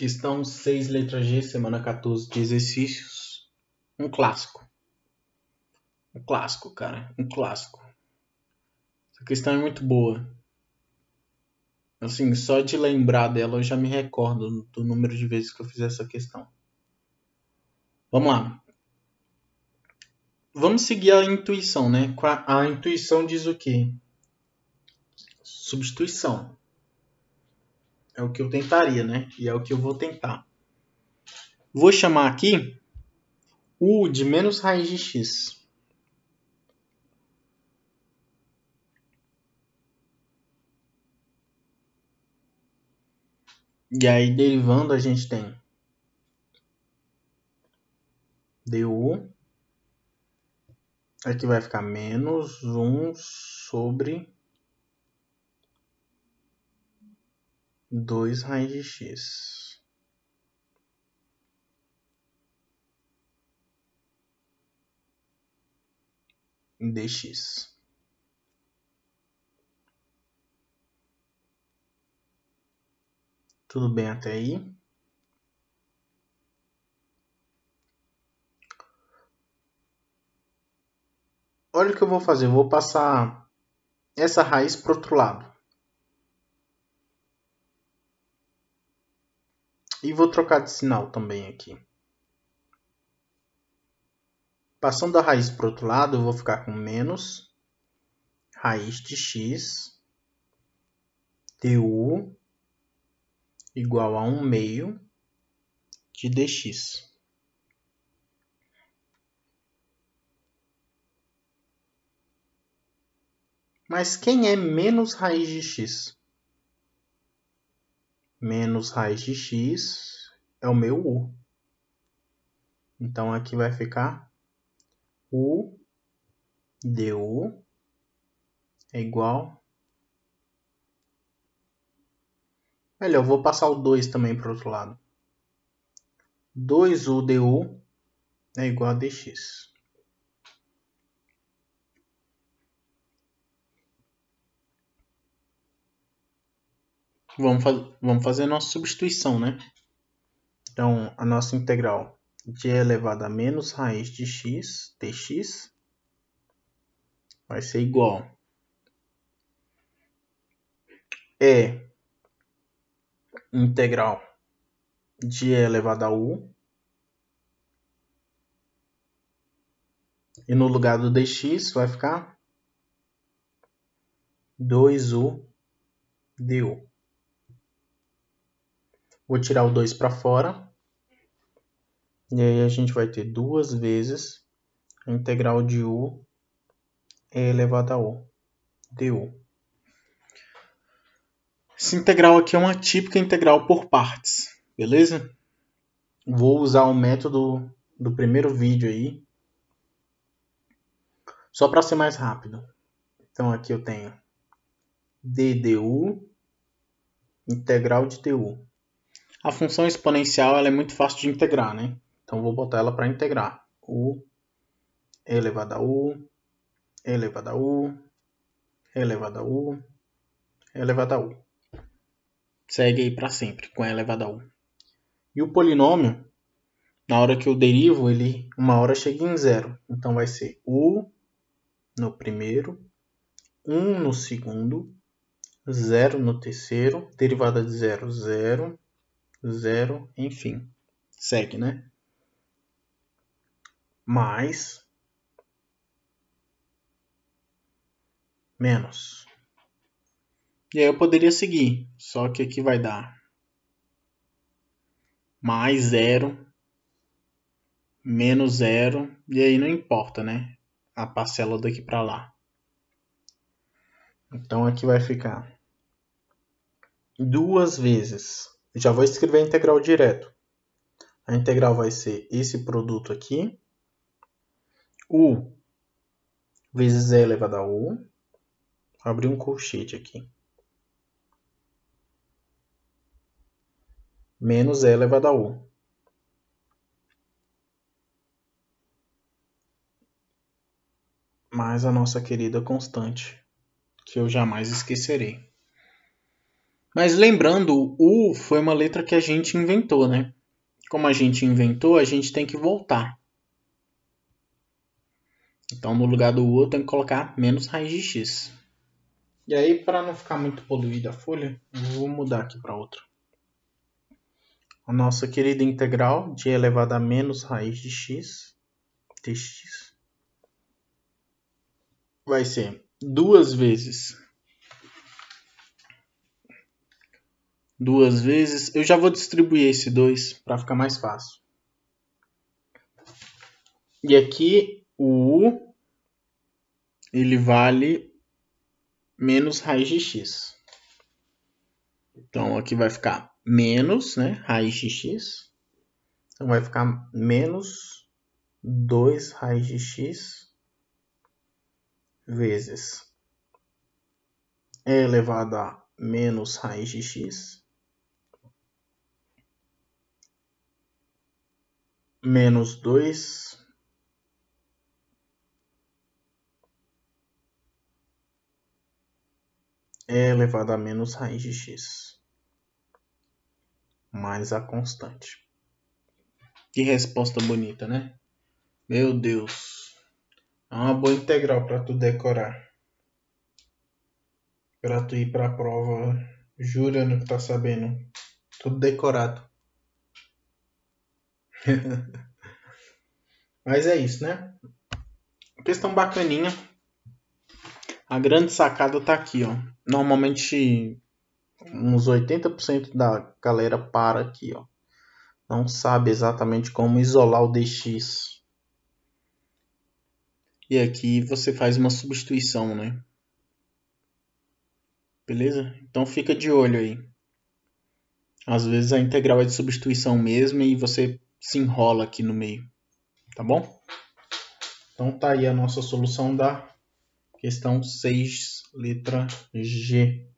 Questão 6, letra G, semana 14 de exercícios. Um clássico. Um clássico, cara. Um clássico. Essa questão é muito boa. Assim, só de lembrar dela eu já me recordo do número de vezes que eu fiz essa questão. Vamos lá. Vamos seguir a intuição, né? A intuição diz o quê? Substituição. É o que eu tentaria, né? E é o que eu vou tentar. Vou chamar aqui u de menos raiz de x. E aí, derivando, a gente tem du. Aqui vai ficar menos 1 sobre dois raiz de x. dx. Tudo bem até aí? Olha o que eu vou fazer, eu vou passar essa raiz para o outro lado. E vou trocar de sinal também aqui. Passando a raiz para o outro lado, eu vou ficar com menos raiz de x du igual a 1 meio de dx. Mas quem é menos raiz de x? menos raiz de x é o meu u. Então, aqui vai ficar u du é igual... Melhor, vou passar o 2 também para o outro lado. 2u du é igual a dx. vamos, faz, vamos fazer a nossa substituição, né? Então, a nossa integral de elevada a menos raiz de x, dx, vai ser igual é integral de e elevado a u. E no lugar do dx vai ficar 2u du. Vou tirar o 2 para fora. E aí a gente vai ter duas vezes a integral de u elevado a u, du. Essa integral aqui é uma típica integral por partes, beleza? Vou usar o método do primeiro vídeo aí, só para ser mais rápido. Então aqui eu tenho ddu, integral de du. A função exponencial ela é muito fácil de integrar, né? Então vou botar ela para integrar. U elevado a U, elevado a U, elevado a U, elevado a U. Segue aí para sempre com elevado a U. E o polinômio, na hora que eu derivo, ele uma hora chega em zero. Então vai ser U no primeiro, 1 um no segundo, 0 no terceiro, derivada de zero zero 0, enfim. Segue, né? Mais menos. E aí eu poderia seguir, só que aqui vai dar mais zero, menos zero, e aí não importa, né? A parcela daqui para lá. Então aqui vai ficar duas vezes já vou escrever a integral direto. A integral vai ser esse produto aqui, u vezes e elevado a u, abrir um colchete aqui, menos e elevado a u. Mais a nossa querida constante, que eu jamais esquecerei. Mas lembrando, o foi uma letra que a gente inventou, né? Como a gente inventou, a gente tem que voltar. Então, no lugar do U, eu tenho que colocar menos raiz de x. E aí, para não ficar muito poluída a folha, eu vou mudar aqui para outra. A nossa querida integral de elevada a menos raiz de x, dx, vai ser duas vezes duas vezes. Eu já vou distribuir esse 2 para ficar mais fácil. E aqui o U ele vale menos raiz de x. Então aqui vai ficar menos né, raiz de x. Então vai ficar menos 2 raiz de x vezes e é elevado a menos raiz de x menos dois é elevado a menos raiz de x mais a constante. Que resposta bonita, né? Meu Deus. É uma boa integral para tu decorar. Para tu ir para a prova jurando que tá sabendo. Tudo decorado. Mas é isso, né? Questão bacaninha. A grande sacada tá aqui, ó. Normalmente uns 80% da galera para aqui, ó. Não sabe exatamente como isolar o DX. E aqui você faz uma substituição, né? Beleza? Então fica de olho aí. Às vezes a integral é de substituição mesmo e você se enrola aqui no meio, tá bom? Então tá aí a nossa solução da questão 6, letra G.